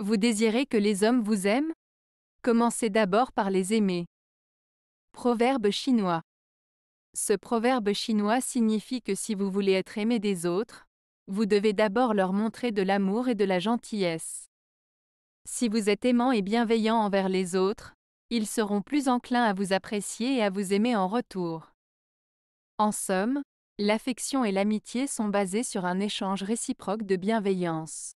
Vous désirez que les hommes vous aiment Commencez d'abord par les aimer. Proverbe chinois. Ce proverbe chinois signifie que si vous voulez être aimé des autres, vous devez d'abord leur montrer de l'amour et de la gentillesse. Si vous êtes aimant et bienveillant envers les autres, ils seront plus enclins à vous apprécier et à vous aimer en retour. En somme, l'affection et l'amitié sont basées sur un échange réciproque de bienveillance.